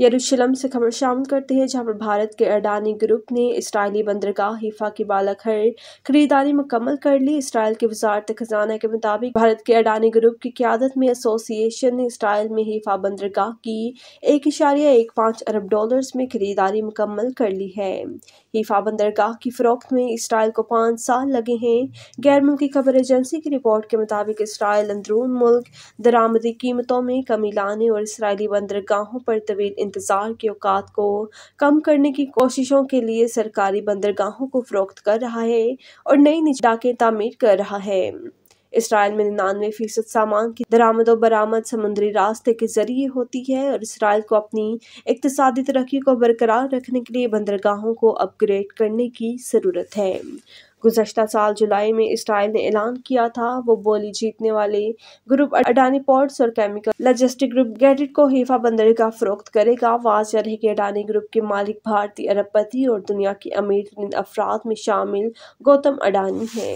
यरूशलम से खबर शामिल करते हैं जहां पर भारत के अडानी ग्रुप ने इसराइली बंदरगाह हिफा की बालक हर खरीदारी मुकम्मल कर ली इसराइल के वजारत खजाना के मुताबिक भारत के अडानी ग्रुप की क्यादत में एसोसिएशन ने इसराइल में हिफा बंदरगाह की एक इशारिया एक पाँच अरब डॉलर में खरीदारी मुकम्मल कर ली है हिफा बंदरगाह की फरोख्त में इसराइल को पाँच साल लगे हैं गैर मुल्की खबर एजेंसी की रिपोर्ट के मुताबिक इसराइल अंदरून मुल्क दरामदी कीमतों में कमी लाने और इसराइली बंदरगाहों पर तवील इंतज़ार की औकात को कम करने की कोशिशों के लिए सरकारी बंदरगाहों को फरोख्त कर रहा है और नई निजी डाकें तामीर कर रहा है इसराइल में निन्यानवे फीसद सामान की दरामद बरामद समुद्री रास्ते के जरिए होती है और इसराइल को अपनी इकतदी तरक्की को बरकरार रखने के लिए बंदरगाहों को अपग्रेड करने की ज़रूरत है गुजशत साल जुलाई में इसराइल ने ऐलान किया था वो बोली जीतने वाले ग्रुप अडानी पोर्ट्स और केमिकल लॉजिस्टिक ग्रुप गैडिट को हीफा बंदरगाह फरोख्त करेगा वाज रहे कि अडानी ग्रुप के मालिक भारतीय अरबपति और दुनिया के अमीर अफराद में शामिल गौतम अडानी है